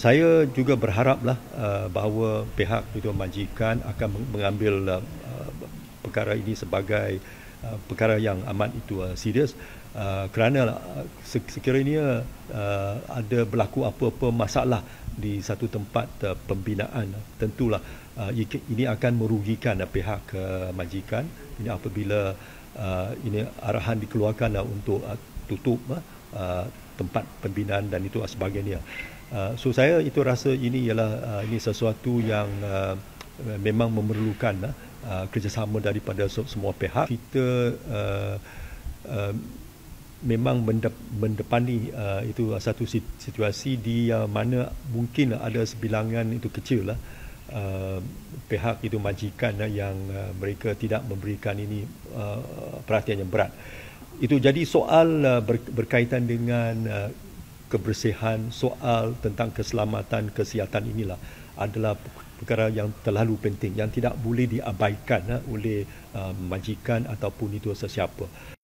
Saya juga berharaplah uh, bahawa pihak Tuan Majikan akan mengambil uh, perkara ini sebagai uh, perkara yang amat itu serius kerana sekiranya ada berlaku apa-apa masalah di satu tempat pembinaan tentulah ini akan merugikan pihak majikan ini apabila ini arahan dikeluarkan untuk tutup Uh, tempat pembinaan dan itu sebagainya. Uh, so saya itu rasa ini ialah uh, ini sesuatu yang memang memerlukan kerjasama daripada semua pihak. Kita um, memang mendep- mendepani itu satu situasi di mana mungkin ada sebilangan itu kecil lah. Uh, Uh, pihak itu majikan uh, yang uh, mereka tidak memberikan ini uh, perhatian yang berat. Uh, itu jadi soal uh, ber, berkaitan dengan uh, kebersihan, soal tentang keselamatan kesihatan inilah adalah perkara yang terlalu penting yang tidak boleh diabaikan uh, oleh uh, majikan ataupun itu sesiapa.